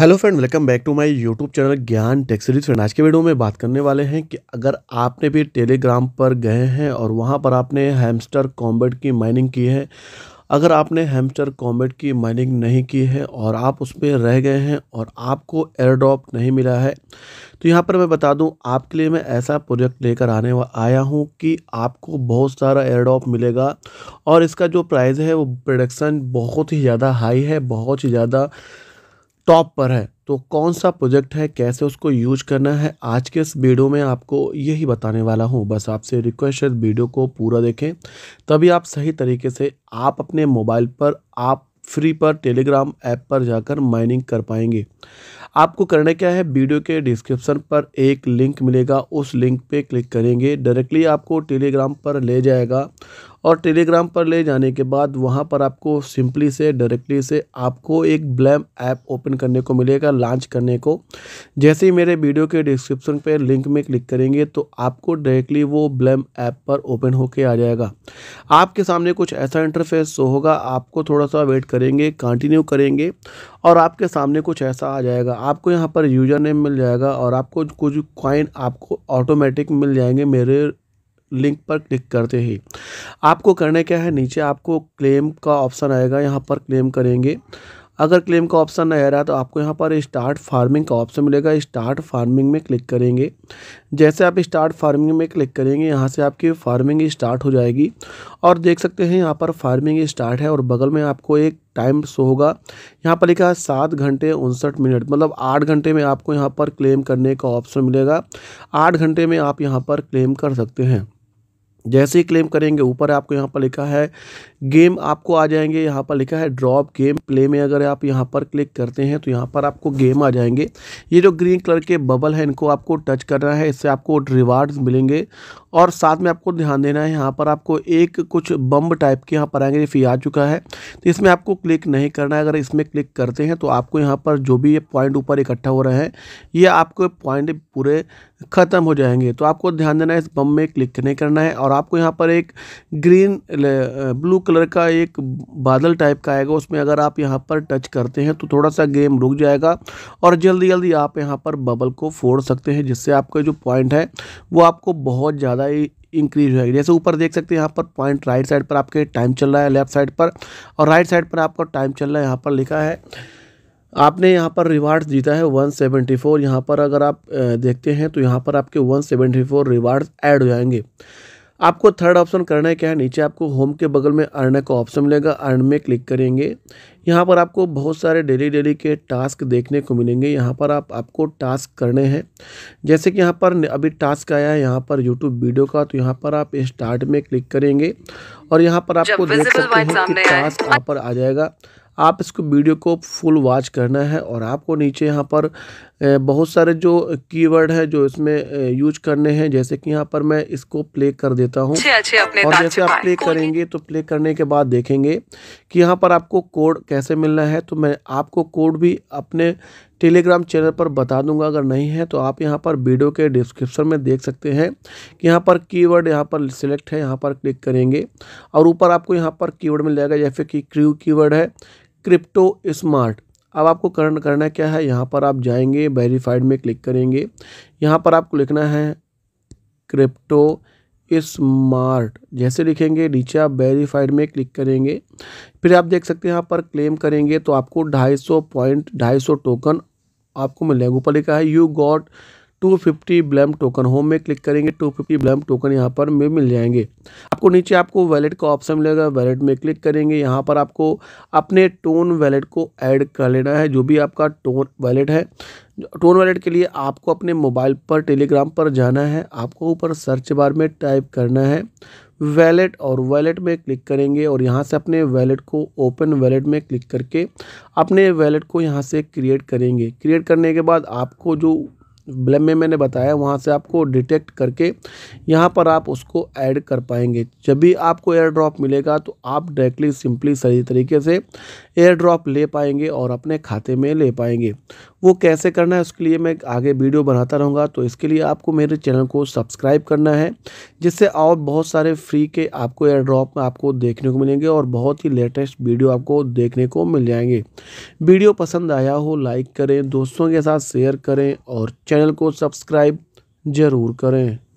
hello friend welcome back to my YouTube channel Gyan टेक्सरीज़ series friend आज के video में बात करने वाले हैं कि अगर आपने भी टेलीग्राम पर गए हैं और वहां पर आपने हैमस्टर कॉम्बेट की माइनिंग की है अगर आपने हैमस्टर कॉम्बेट की माइनिंग नहीं की है और आप उस पर रह गए हैं और आपको एयर ड्रॉप नहीं मिला है तो यहाँ पर मैं बता दूँ आपके लिए मैं ऐसा प्रोजेक्ट लेकर आने आया हूँ कि आपको बहुत सारा एयर ड्रॉप मिलेगा और इसका जो प्राइस है वो प्रोडक्शन बहुत ही ज़्यादा हाई है बहुत ही ज़्यादा टॉप पर है तो कौन सा प्रोजेक्ट है कैसे उसको यूज करना है आज के इस वीडियो में आपको यही बताने वाला हूँ बस आपसे रिक्वेस्ट है वीडियो को पूरा देखें तभी आप सही तरीके से आप अपने मोबाइल पर आप फ्री पर टेलीग्राम ऐप पर जाकर माइनिंग कर पाएंगे आपको करना क्या है वीडियो के डिस्क्रिप्शन पर एक लिंक मिलेगा उस लिंक पे क्लिक करेंगे डायरेक्टली आपको टेलीग्राम पर ले जाएगा और टेलीग्राम पर ले जाने के बाद वहाँ पर आपको सिंपली से डायरेक्टली से आपको एक ब्लैम ऐप ओपन करने को मिलेगा लॉन्च करने को जैसे ही मेरे वीडियो के डिस्क्रिप्शन पर लिंक में क्लिक करेंगे तो आपको डायरेक्टली वो ब्लैम ऐप पर ओपन होके आ जाएगा आपके सामने कुछ ऐसा इंटरफेस होगा आपको थोड़ा सा वेट करेंगे कंटिन्यू करेंगे और आपके सामने कुछ ऐसा आ जाएगा आपको यहाँ पर यूजर नेम मिल जाएगा और आपको कुछ कॉइन आपको ऑटोमेटिक मिल जाएंगे मेरे लिंक पर क्लिक करते ही आपको करने क्या है नीचे आपको क्लेम का ऑप्शन आएगा यहाँ पर क्लेम करेंगे अगर क्लेम का ऑप्शन नहीं आ रहा तो आपको यहाँ पर स्टार्ट फार्मिंग का ऑप्शन मिलेगा स्टार्ट फार्मिंग में क्लिक करेंगे जैसे आप स्टार्ट फार्मिंग में क्लिक करेंगे यहाँ से आपकी फार्मिंग स्टार्ट हो जाएगी और देख सकते हैं यहाँ पर फार्मिंग स्टार्ट है और बगल में आपको एक टाइम शो होगा यहाँ पर लिखा है सात घंटे उनसठ मिनट मतलब आठ घंटे में आपको यहाँ पर क्लेम करने का ऑप्शन मिलेगा आठ घंटे में आप यहाँ पर क्लेम कर सकते हैं जैसे ही क्लेम करेंगे ऊपर आपको यहाँ पर लिखा है गेम आपको आ जाएंगे यहाँ पर लिखा है ड्रॉप गेम प्ले में अगर आप यहाँ पर क्लिक करते हैं तो यहाँ पर आपको गेम आ जाएंगे ये जो ग्रीन कलर के बबल है इनको आपको टच करना है इससे आपको रिवार्ड्स मिलेंगे और साथ में आपको ध्यान देना है यहाँ पर आपको एक कुछ बम टाइप के यहाँ पर आएंगे फी आ चुका है तो इसमें आपको क्लिक नहीं करना है अगर इसमें क्लिक करते हैं तो आपको यहाँ पर जो भी ये पॉइंट ऊपर इकट्ठा हो रहे हैं ये आपको पॉइंट पूरे ख़त्म हो जाएंगे तो आपको ध्यान देना है इस बम में क्लिक नहीं करना है और आपको यहाँ पर एक ग्रीन ब्लू कलर का एक बादल टाइप का आएगा उसमें अगर आप यहाँ पर टच करते हैं तो थोड़ा सा गेम रुक जाएगा और जल्दी जल्दी आप यहाँ पर बबल को फोड़ सकते हैं जिससे आपका जो पॉइंट है वो आपको बहुत ज़्यादा ही इंक्रीज होगी जैसे ऊपर देख सकते हैं यहाँ पर पॉइंट राइट साइड पर आपके टाइम चल रहा है लेफ्ट साइड पर और राइट साइड पर आपका टाइम चल रहा है यहाँ पर लिखा है आपने यहाँ पर रिवार्ड्स जीता है 174 सेवेंटी यहाँ पर अगर आप देखते हैं तो यहाँ पर आपके 174 रिवार्ड्स ऐड हो जाएंगे आपको थर्ड ऑप्शन करना है क्या है नीचे आपको होम के बगल में अर्न का ऑप्शन मिलेगा अर्न में क्लिक करेंगे यहाँ पर आपको बहुत सारे डेली डेली के टास्क देखने को मिलेंगे यहाँ पर आप आपको टास्क करने हैं जैसे कि यहाँ पर अभी टास्क आया है यहाँ पर यूट्यूब वीडियो का तो यहाँ पर आप स्टार्ट में क्लिक करेंगे और यहाँ पर आपको देख सकते हैं कि टास्क यहाँ पर आ जाएगा आप इसको वीडियो को फुल वॉच करना है और आपको नीचे यहाँ पर बहुत सारे जो कीवर्ड है जो इसमें यूज करने हैं जैसे कि यहाँ पर मैं इसको प्ले कर देता हूँ और जैसे आप प्ले करेंगे तो प्ले करने के बाद देखेंगे कि यहाँ पर आपको कोड कैसे मिलना है तो मैं आपको कोड भी अपने टेलीग्राम चैनल पर बता दूंगा अगर नहीं है तो आप यहाँ पर वीडियो के डिस्क्रिप्शन में देख सकते हैं कि यहाँ पर कीवर्ड यहाँ पर सिलेक्ट है यहाँ पर क्लिक करेंगे और ऊपर आपको यहाँ पर कीवर्ड मिल जाएगा जैसे कि क्रू कीवर्ड है क्रिप्टो स्मार्ट अब आपको करन करना क्या है यहाँ पर आप जाएंगे वेरीफाइड में क्लिक करेंगे यहाँ पर आपको लिखना है क्रिप्टो स्मार्ट जैसे लिखेंगे नीचे आप वेरीफाइड में क्लिक करेंगे फिर आप देख सकते हैं यहाँ पर क्लेम करेंगे तो आपको 250 पॉइंट 250 टोकन आपको मिलेगा ऊपर लिखा है you got two fifty Blum token home में क्लिक करेंगे टू फिफ्टी ब्लैम टोकन यहाँ पर में मिल जाएंगे आपको नीचे आपको वैलेट का ऑप्शन मिलेगा वैलेट में क्लिक करेंगे यहाँ पर आपको अपने टोन वैलेट को ऐड कर लेना है जो भी आपका टोन वैलेट है टोन वैलेट के लिए आपको अपने मोबाइल पर टेलीग्राम पर जाना है आपको ऊपर सर्च बार में टाइप करना है वैलेट और वैलेट में क्लिक करेंगे और यहाँ से अपने वैलेट को ओपन वैलेट में क्लिक करके अपने वैलेट को यहाँ से क्रिएट करेंगे क्रिएट करने के बाद आपको जो में मैंने बताया वहाँ से आपको डिटेक्ट करके यहाँ पर आप उसको ऐड कर पाएंगे जब भी आपको एयर ड्रॉप मिलेगा तो आप डायरेक्टली सिंपली सही तरीके से एयर ड्रॉप ले पाएंगे और अपने खाते में ले पाएंगे वो कैसे करना है उसके लिए मैं आगे वीडियो बनाता रहूँगा तो इसके लिए आपको मेरे चैनल को सब्सक्राइब करना है जिससे और बहुत सारे फ्री के आपको एयर ड्रॉप में आपको देखने को मिलेंगे और बहुत ही लेटेस्ट वीडियो आपको देखने को मिल जाएंगे वीडियो पसंद आया हो लाइक करें दोस्तों के साथ शेयर करें और चैनल को सब्सक्राइब ज़रूर करें